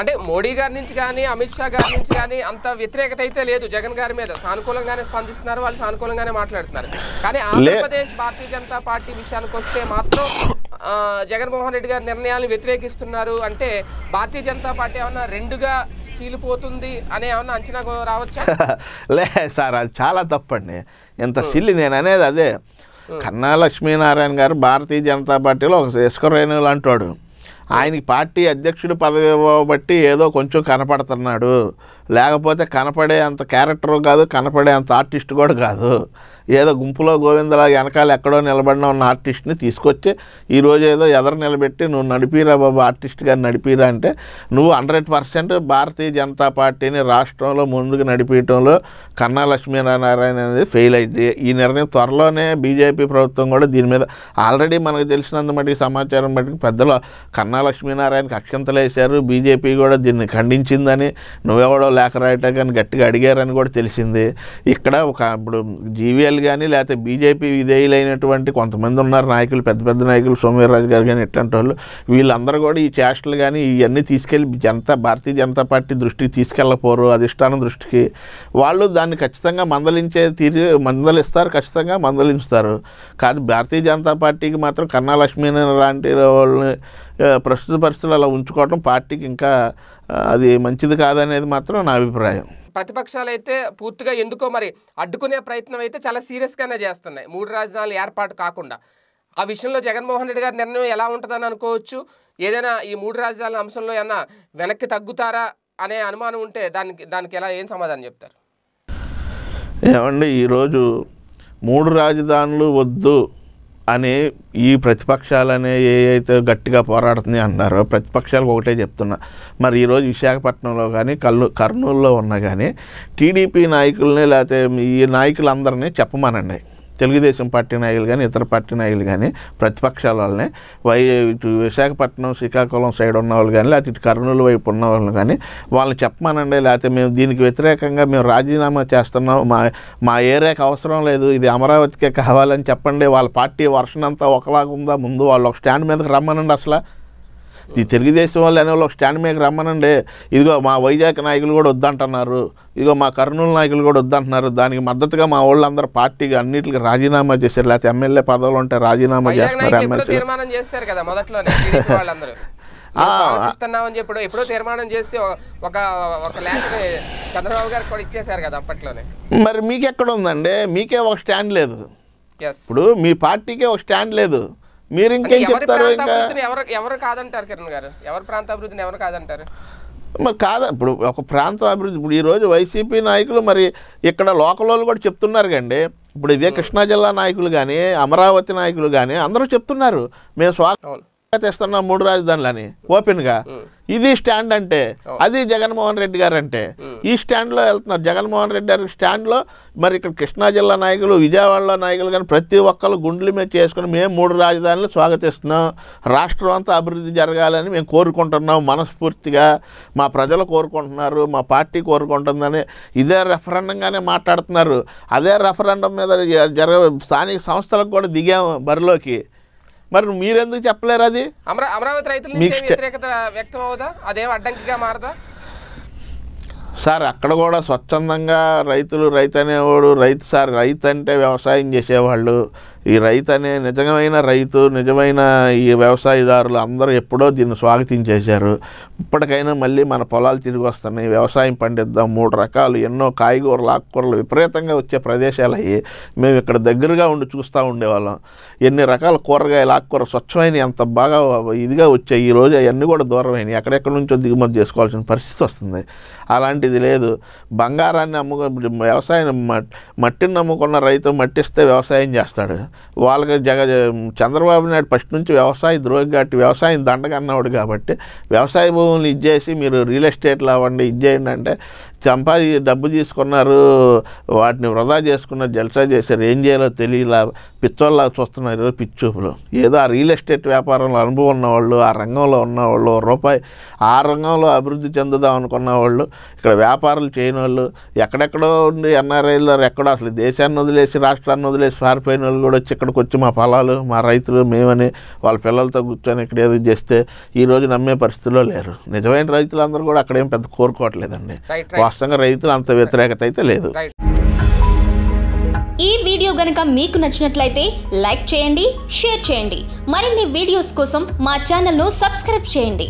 అంటే మోడీ గారి నుంచి కానీ అమిత్ షా గారి నుంచి కానీ అంత వ్యతిరేకత అయితే లేదు జగన్ గారి మీద సానుకూలంగానే స్పందిస్తున్నారు వాళ్ళు సానుకూలంగానే మాట్లాడుతున్నారు కానీ ఆంధ్రప్రదేశ్ భారతీయ జనతా పార్టీ విషయానికి వస్తే మాత్రం జగన్మోహన్ రెడ్డి గారి నిర్ణయాలను వ్యతిరేకిస్తున్నారు అంటే భారతీయ జనతా పార్టీ ఏమన్నా రెండుగా చీలిపోతుంది అని ఏమన్నా అంచనా రావచ్చు లే సార్ అది చాలా తప్పండి ఎంత సిల్లి నేను అనేది అదే కన్నా లక్ష్మీనారాయణ గారు భారతీయ జనతా పార్టీలో ఒక ఇసుక రేణులు అంటాడు ఆయనకి పార్టీ అధ్యక్షుడు పదవి బట్టి ఏదో కొంచెం కనపడుతున్నాడు లేకపోతే కనపడే అంత క్యారెక్టర్ కాదు కనపడే అంత ఆర్టిస్ట్ కూడా కాదు ఏదో గుంపులో గోవిందలా వెనకాల ఎక్కడో నిలబడిన ఉన్న ఆర్టిస్ట్ని తీసుకొచ్చి ఈరోజు ఏదో ఎదరు నిలబెట్టి నువ్వు నడిపిరా బాబు ఆర్టిస్ట్ గారు నడిపిరా అంటే నువ్వు హండ్రెడ్ పర్సెంట్ భారతీయ జనతా పార్టీని రాష్ట్రంలో ముందుకు నడిపించడంలో కన్నా లక్ష్మీనారాయణ అనేది ఫెయిల్ అయింది ఈ నిర్ణయం త్వరలోనే బీజేపీ ప్రభుత్వం కూడా దీని మీద ఆల్రెడీ మనకు తెలిసినంత మటుకు సమాచారం మటుకు పెద్దలు కన్నా కన్నా లక్ష్మీనారాయణకి అక్షంతలేశారు బీజేపీ కూడా దీన్ని ఖండించిందని నువ్వెవడో లేఖ రాయట కానీ గట్టిగా అడిగారని కూడా తెలిసింది ఇక్కడ ఒక ఇప్పుడు జీవీఎల్ కానీ లేకపోతే బీజేపీ విధేయులైనటువంటి కొంతమంది ఉన్నారు నాయకులు పెద్ద పెద్ద నాయకులు సోమవీర్రాజు గారు కానీ ఇట్లాంటి వాళ్ళు వీళ్ళందరూ కూడా ఈ చేష్టలు కానీ ఇవన్నీ తీసుకెళ్ళి జనతా భారతీయ జనతా పార్టీ దృష్టికి తీసుకెళ్ళపోరు అధిష్టానం దృష్టికి వాళ్ళు దాన్ని ఖచ్చితంగా మందలించే తీరు మందలిస్తారు ఖచ్చితంగా మందలించుతారు కాదు భారతీయ జనతా పార్టీకి మాత్రం కన్నా లక్ష్మీనారాయణ లాంటి వాళ్ళని ప్రస్తుత పరిస్థితులు అలా ఉంచుకోవటం పార్టీకి ఇంకా అది మంచిది కాదనేది మాత్రం నా అభిప్రాయం ప్రతిపక్షాలు అయితే పూర్తిగా ఎందుకో మరి అడ్డుకునే ప్రయత్నం అయితే చాలా సీరియస్గానే చేస్తున్నాయి మూడు రాజధానులు ఏర్పాటు కాకుండా ఆ విషయంలో జగన్మోహన్ రెడ్డి గారి నిర్ణయం ఎలా ఉంటుందని అనుకోవచ్చు ఏదైనా ఈ మూడు రాజధానుల అంశంలో ఏమైనా వెనక్కి తగ్గుతారా అనే అనుమానం ఉంటే దానికి దానికి ఎలా ఏం సమాధానం చెప్తారు ఏమండి ఈరోజు మూడు రాజధానులు వద్దు అని ఈ ప్రతిపక్షాలనే ఏ అయితే గట్టిగా పోరాడుతుంది అన్నారో ప్రతిపక్షాలకు ఒకటే చెప్తున్నా మరి ఈరోజు విశాఖపట్నంలో కానీ కల్లు కర్నూలులో ఉన్నా కానీ టీడీపీ నాయకులనే లేకపోతే ఈ నాయకులందరినీ చెప్పమనండి తెలుగుదేశం పార్టీ నాయకులు కానీ ఇతర పార్టీ నాయకులు కానీ ప్రతిపక్షాల వాళ్ళని వై ఇటు విశాఖపట్నం శ్రీకాకుళం సైడ్ ఉన్న వాళ్ళు కానీ లేకపోతే ఇటు కర్నూలు వైపు ఉన్న వాళ్ళు కానీ వాళ్ళని చెప్పమానండి లేకపోతే మేము దీనికి వ్యతిరేకంగా మేము రాజీనామా చేస్తున్నాం మా మా ఏరియాకి అవసరం లేదు ఇది అమరావతికే కావాలని చెప్పండి వాళ్ళ పార్టీ వర్షనంతా ఒకలాగా ఉందా ముందు వాళ్ళు ఒక స్టాండ్ మీదకి రమ్మనండి అసలు ఈ తెలుగుదేశం వాళ్ళు అనే వాళ్ళు స్టాండ్ మేక రమ్మనండి ఇదిగో మా వైజాగ్ నాయకులు కూడా వద్దంటున్నారు ఇదిగో మా కర్నూలు నాయకులు కూడా వద్దంటున్నారు దానికి మద్దతుగా మా వాళ్ళు పార్టీకి అన్నింటికి రాజీనామా చేశారు లేకపోతే ఎమ్మెల్యే పదవులు ఉంటే రాజీనామా చేస్తున్నారు ఎమ్మెల్యే ఎప్పుడో తీర్మానం ఒక ఒక ల్యాండ్ గారు కూడా కదా అప్పట్లోనే మరి మీకెక్కడ ఉందండి మీకే ఒక స్టాండ్ లేదు ఇప్పుడు మీ పార్టీకే ఒక స్టాండ్ లేదు మీరు ఇంకేం చెప్తారు ఎవరు కాదంటారు కిరణ్ గారు ఎవరు ప్రాంత అభివృద్ధిని ఎవరు కాదంటారు మరి కాదా ఇప్పుడు ఒక ప్రాంతం అభివృద్ధి ఇప్పుడు ఈరోజు వైసీపీ నాయకులు మరి ఇక్కడ లోకల్ వాళ్ళు కూడా చెప్తున్నారు కండి ఇప్పుడు ఇదే కృష్ణా జిల్లా నాయకులు కానీ అమరావతి నాయకులు కానీ అందరూ చెప్తున్నారు మేము స్వాగతం తెస్తున్నాం మూడు రాజధానులని ఓపెన్గా ఇది స్టాండ్ అంటే అది జగన్మోహన్ రెడ్డి గారు అంటే ఈ స్టాండ్లో వెళ్తున్నారు జగన్మోహన్ రెడ్డి గారి స్టాండ్లో మరి ఇక్కడ కృష్ణా జిల్లా నాయకులు విజయవాడలో నాయకులు కానీ ప్రతి ఒక్కరు గుండెలు మీద చేసుకుని మేము మూడు రాజధానులు స్వాగతిస్తున్నాం రాష్ట్రం అంతా అభివృద్ధి జరగాలని మేము కోరుకుంటున్నాం మనస్ఫూర్తిగా మా ప్రజలు కోరుకుంటున్నారు మా పార్టీ కోరుకుంటుందని ఇదే రెఫరెండంగానే మాట్లాడుతున్నారు అదే రెఫరెండం మీద జరగ స్థానిక సంస్థలకు కూడా దిగాము బరిలోకి మరి మీరెందుకు చెప్పలేరు అది అమరావతి రైతులు వ్యతిరేకత వ్యక్తం అవుదా అదే అడ్డంకిగా మారదా సార్ అక్కడ కూడా స్వచ్ఛందంగా రైతులు రైతు అనేవాడు రైతు సార్ రైతు అంటే వ్యవసాయం చేసేవాళ్ళు ఈ రైతు అనే నిజమైన రైతు నిజమైన ఈ వ్యవసాయదారులు అందరూ ఎప్పుడో దీన్ని స్వాగతించేశారు ఇప్పటికైనా మళ్ళీ మన పొలాలు తిరిగి వస్తున్నాయి వ్యవసాయం పండిద్దాం మూడు రకాలు ఎన్నో కాయగూరలు ఆకుకూరలు విపరీతంగా వచ్చే ప్రదేశాలు అయ్యి మేము ఇక్కడ దగ్గరగా ఉండి చూస్తూ ఉండేవాళ్ళం ఎన్ని రకాల కూరగాయలు ఆకుకూర స్వచ్ఛమైన ఎంత బాగా ఇదిగా వచ్చాయి ఈరోజు అవన్నీ కూడా దూరమైనవి ఎక్కడెక్కడి నుంచో దిగుమతి చేసుకోవాల్సిన పరిస్థితి వస్తుంది అలాంటిది లేదు బంగారాన్ని అమ్ముకు వ్యవసాయం మట్టిని నమ్ముకున్న రైతు మట్టిస్తే వ్యవసాయం చేస్తాడు వాళ్ళకి జగ చంద్రబాబు నాయుడు ఫస్ట్ నుంచి వ్యవసాయ ద్రోహి కాబట్టి వ్యవసాయం దండగన్నవాడు కాబట్టి వ్యవసాయ భూములు ఇచ్చేసి మీరు రియల్ ఎస్టేట్లు అవ్వండి ఇచ్చేయండి అంటే సంపాది డబ్బు తీసుకున్నారు వాటిని వృధా చేసుకున్నారు జల్సా చేశారు ఏం చేయాలో తెలియలా పిచ్చోళ్ళ చూస్తున్నారు పిచ్చూపులు ఏదో ఆ రియల్ ఎస్టేట్ వ్యాపారంలో అనుభవం ఉన్నవాళ్ళు ఆ రంగంలో ఉన్నవాళ్ళు రూపాయి ఆ రంగంలో అభివృద్ధి చెందుదాం అనుకున్న వాళ్ళు ఇక్కడ వ్యాపారాలు చేయని వాళ్ళు ఎక్కడెక్కడో ఉండి ఎన్ఆర్ఐలో ఎక్కడో అసలు దేశాన్ని వదిలేసి రాష్ట్రాన్ని వదిలేసి పారిపోయిన వాళ్ళు కూడా వచ్చి ఇక్కడికి వచ్చి మా ఫలాలు మా రైతులు మేమని వాళ్ళ పిల్లలతో కూర్చొని ఇక్కడ ఏదో చేస్తే ఈరోజు నమ్మే పరిస్థితిలో లేరు నిజమైన రైతులందరూ కూడా అక్కడేం పెద్ద కోరుకోవట్లేదండి రాష్ట్రంగా రైతులు అంత వ్యతిరేకత అయితే లేదు ఈ వీడియో గనక మీకు నచ్చినట్లయితే లైక్ చేయండి షేర్ చేయండి మరిన్ని వీడియోస్ కోసం మా ను సబ్స్క్రైబ్ చేయండి